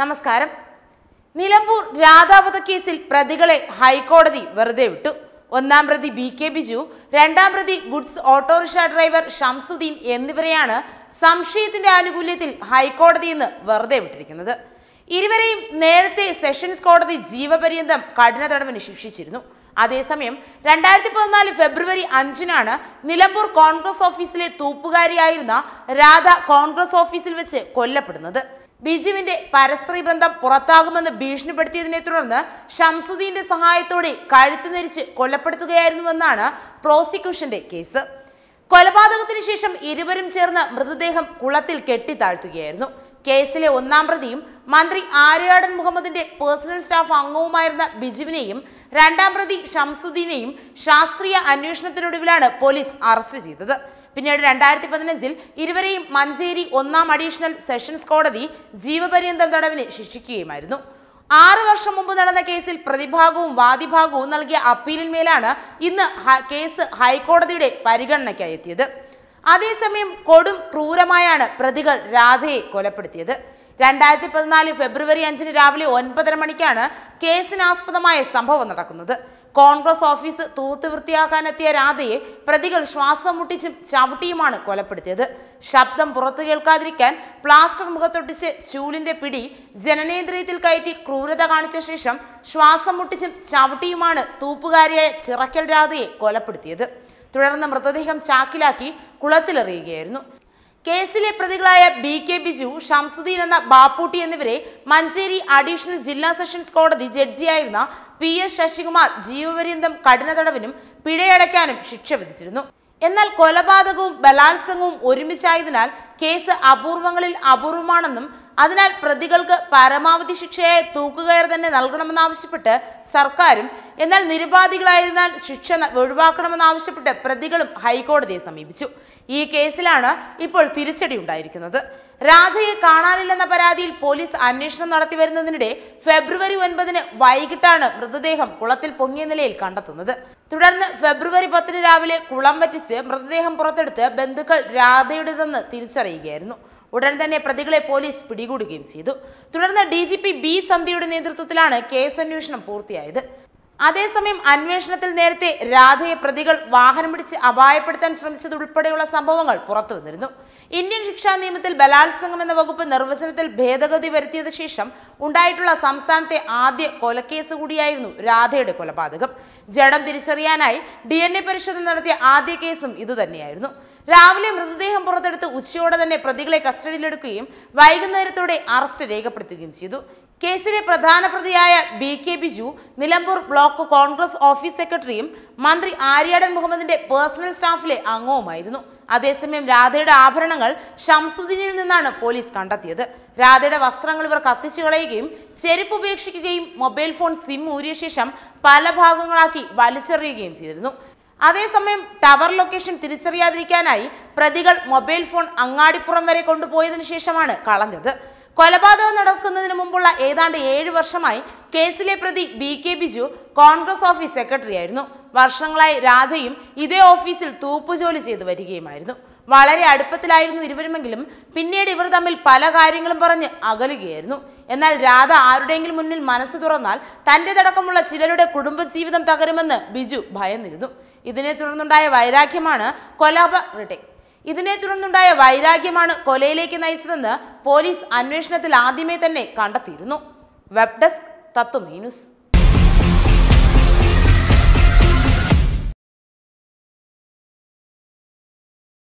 നമസ്കാരം നിലമ്പൂർ രാധാവധ കേസിൽ പ്രതികളെ ഹൈക്കോടതി വെറുതെ വിട്ടു ഒന്നാം പ്രതി ബി കെ ബിജു രണ്ടാം പ്രതി ഗുഡ്സ് ഓട്ടോറിക്ഷ ഡ്രൈവർ ഷംസുദ്ദീൻ എന്നിവരെയാണ് സംശയത്തിന്റെ ആനുകൂല്യത്തിൽ ഹൈക്കോടതി ഇന്ന് വെറുതെ വിട്ടിരിക്കുന്നത് ഇരുവരെയും നേരത്തെ സെഷൻസ് കോടതി ജീവപര്യന്തം കഠിന തടവിന് ശിക്ഷിച്ചിരുന്നു അതേസമയം രണ്ടായിരത്തി പതിനാല് ഫെബ്രുവരി അഞ്ചിനാണ് നിലമ്പൂർ കോൺഗ്രസ് ഓഫീസിലെ തൂപ്പുകാരിയായിരുന്ന രാധ കോൺഗ്രസ് ഓഫീസിൽ വെച്ച് കൊല്ലപ്പെടുന്നത് ബിജുവിന്റെ പരസ്ത്രീ ബന്ധം പുറത്താകുമെന്ന് ഭീഷണിപ്പെടുത്തിയതിനെ തുടർന്ന് ഷംസുദ്ദീന്റെ സഹായത്തോടെ കഴുത്ത് നെരിച്ച് കൊലപ്പെടുത്തുകയായിരുന്നുവെന്നാണ് പ്രോസിക്യൂഷന്റെ കേസ് കൊലപാതകത്തിന് ശേഷം ഇരുവരും ചേർന്ന് മൃതദേഹം കുളത്തിൽ കെട്ടിത്താഴ്ത്തുകയായിരുന്നു കേസിലെ ഒന്നാം പ്രതിയും മന്ത്രി ആര്യാടൻ മുഹമ്മദിന്റെ പേഴ്സണൽ സ്റ്റാഫ് അംഗവുമായിരുന്ന ബിജുവിനെയും രണ്ടാം പ്രതി ഷംസുദ്ദീനെയും ശാസ്ത്രീയ അന്വേഷണത്തിനൊടുവിലാണ് പോലീസ് അറസ്റ്റ് ചെയ്തത് പിന്നീട് രണ്ടായിരത്തി പതിനഞ്ചിൽ ഇരുവരെയും മഞ്ചേരി ഒന്നാം അഡീഷണൽ സെഷൻസ് കോടതി ജീവപര്യന്തം തടവിന് ശിക്ഷിക്കുകയുമായിരുന്നു ആറ് വർഷം മുമ്പ് നടന്ന കേസിൽ പ്രതിഭാഗവും വാദിഭാഗവും നൽകിയ അപ്പീലിന്മേലാണ് ഇന്ന് കേസ് ഹൈക്കോടതിയുടെ പരിഗണനയ്ക്കായി എത്തിയത് അതേസമയം കൊടും ക്രൂരമായാണ് പ്രതികൾ രാധയെ കൊലപ്പെടുത്തിയത് രണ്ടായിരത്തി പതിനാല് ഫെബ്രുവരി അഞ്ചിന് രാവിലെ ഒൻപതര മണിക്കാണ് കേസിനാസ്പദമായ സംഭവം നടക്കുന്നത് കോൺഗ്രസ് ഓഫീസ് തൂത്ത് വൃത്തിയാക്കാനെത്തിയ രാധയെ പ്രതികൾ ശ്വാസം മുട്ടിച്ചും ചവിട്ടിയുമാണ് കൊലപ്പെടുത്തിയത് ശബ്ദം പുറത്തു കേൾക്കാതിരിക്കാൻ പ്ലാസ്റ്റർ മുഖത്തൊട്ടിച്ച് ചൂലിന്റെ പിടി ജനനേന്ദ്രിയത്തിൽ കയറ്റി ക്രൂരത കാണിച്ച ശേഷം ശ്വാസം മുട്ടിച്ചും ചവിട്ടിയുമാണ് തൂപ്പുകാരിയായ ചിറക്കൽ രാധയെ കൊലപ്പെടുത്തിയത് തുടർന്ന് മൃതദേഹം ചാക്കിലാക്കി കുളത്തിലെറിയുകയായിരുന്നു കേസിലെ പ്രതികളായ ബി കെ ബിജു ഷംസുദ്ദീൻ എന്ന ബാപ്പൂട്ടി എന്നിവരെ മഞ്ചേരി അഡീഷണൽ ജില്ലാ സെഷൻസ് കോടതി ജഡ്ജിയായിരുന്ന പി എസ് ശശികുമാർ ജീവപര്യന്തം കഠിന തടവിനും പിഴയടയ്ക്കാനും ശിക്ഷ വിധിച്ചിരുന്നു എന്നാൽ കൊലപാതകവും ബലാത്സംഗവും ഒരുമിച്ചായതിനാൽ കേസ് അപൂർവങ്ങളിൽ അപൂർവമാണെന്നും അതിനാൽ പ്രതികൾക്ക് പരമാവധി ശിക്ഷയായ തൂക്കുകയർ തന്നെ നൽകണമെന്നാവശ്യപ്പെട്ട് സർക്കാരും എന്നാൽ നിരുപാധികളായതിനാൽ ശിക്ഷ ഒഴിവാക്കണമെന്നാവശ്യപ്പെട്ട് പ്രതികളും ഹൈക്കോടതിയെ സമീപിച്ചു ഈ കേസിലാണ് ഇപ്പോൾ തിരിച്ചടി ഉണ്ടായിരിക്കുന്നത് രാധയെ കാണാനില്ലെന്ന പരാതിയിൽ പോലീസ് അന്വേഷണം വരുന്നതിനിടെ ഫെബ്രുവരി ഒൻപതിന് വൈകിട്ടാണ് മൃതദേഹം കുളത്തിൽ പൊങ്ങിയ നിലയിൽ കണ്ടെത്തുന്നത് തുടർന്ന് ഫെബ്രുവരി പത്തിന് രാവിലെ കുളം വറ്റിച്ച് മൃതദേഹം പുറത്തെടുത്ത് ബന്ധുക്കൾ രാധയുടേതെന്ന് തിരിച്ചറിയുകയായിരുന്നു ഉടൻ തന്നെ പ്രതികളെ പോലീസ് പിടികൂടുകയും ചെയ്തു തുടർന്ന് ഡി ജി പി ബി സന്ധ്യയുടെ നേതൃത്വത്തിലാണ് കേസന്വേഷണം പൂർത്തിയായത് അതേസമയം അന്വേഷണത്തിൽ നേരത്തെ രാധയെ പ്രതികൾ വാഹനം പിടിച്ച് അപായപ്പെടുത്താൻ ശ്രമിച്ചതുൾപ്പെടെയുള്ള സംഭവങ്ങൾ പുറത്തു വന്നിരുന്നു ഇന്ത്യൻ ശിക്ഷാ നിയമത്തിൽ ബലാത്സംഗം എന്ന വകുപ്പ് നിർവചനത്തിൽ ഭേദഗതി വരുത്തിയത് ശേഷം ഉണ്ടായിട്ടുള്ള സംസ്ഥാനത്തെ ആദ്യ കൊലക്കേസ് കൂടിയായിരുന്നു രാധയുടെ കൊലപാതകം ജഡം തിരിച്ചറിയാനായി ഡി പരിശോധന നടത്തിയ ആദ്യ കേസും ഇതുതന്നെയായിരുന്നു രാവിലെ മൃതദേഹം പുറത്തെടുത്ത് ഉച്ചയോടെ തന്നെ പ്രതികളെ കസ്റ്റഡിയിലെടുക്കുകയും വൈകുന്നേരത്തോടെ അറസ്റ്റ് രേഖപ്പെടുത്തുകയും ചെയ്തു കേസിലെ പ്രധാന പ്രതിയായ B K Biju Nilambur block Congress office സെക്രട്ടറിയും മന്ത്രി ആര്യാടൻ മുഹമ്മദിന്റെ പേഴ്സണൽ സ്റ്റാഫിലെ അംഗവുമായിരുന്നു അതേസമയം രാധയുടെ ആഭരണങ്ങൾ ഷംസുദ്ദീനിൽ നിന്നാണ് പോലീസ് കണ്ടെത്തിയത് രാധയുടെ വസ്ത്രങ്ങൾ ഇവർ കത്തിച്ചു കളയുകയും ചെരുപ്പ് ഉപേക്ഷിക്കുകയും മൊബൈൽ ഫോൺ സിം ഊരിയ ശേഷം പല ഭാഗങ്ങളാക്കി വലിച്ചെറിയുകയും ചെയ്തിരുന്നു അതേസമയം ടവർ ലൊക്കേഷൻ തിരിച്ചറിയാതിരിക്കാനായി പ്രതികൾ മൊബൈൽ ഫോൺ അങ്ങാടിപ്പുറം വരെ കൊണ്ടുപോയതിനു ശേഷമാണ് കളഞ്ഞത് കൊലപാതകം നടക്കുന്നതിന് മുമ്പുള്ള ഏതാണ്ട് ഏഴ് വർഷമായി കേസിലെ പ്രതി B K Biju Congress office secretary ആയിരുന്നു വർഷങ്ങളായി രാധയും ഇതേ ഓഫീസിൽ തൂപ്പുജോലി ചെയ്തു വരികയുമായിരുന്നു വളരെ അടുപ്പത്തിലായിരുന്നു ഇരുവരുമെങ്കിലും പിന്നീട് ഇവർ തമ്മിൽ പല കാര്യങ്ങളും പറഞ്ഞ് അകലുകയായിരുന്നു എന്നാൽ രാധ ആരുടെയെങ്കിലും മുന്നിൽ മനസ്സ് തുറന്നാൽ തടക്കമുള്ള ചിലരുടെ കുടുംബജീവിതം തകരുമെന്ന് ബിജു ഭയന്നിരുന്നു ഇതിനെ തുടർന്നുണ്ടായ വൈരാഗ്യമാണ് കൊലാപ റിട്ടിക് ഇതിനെ തുടർന്നുണ്ടായ വൈരാഗ്യമാണ് കൊലയിലേക്ക് നയിച്ചതെന്ന് പോലീസ് അന്വേഷണത്തിൽ ആദ്യമേ തന്നെ കണ്ടെത്തിയിരുന്നു വെബ് ഡെസ്ക് തത്വമീനുസ്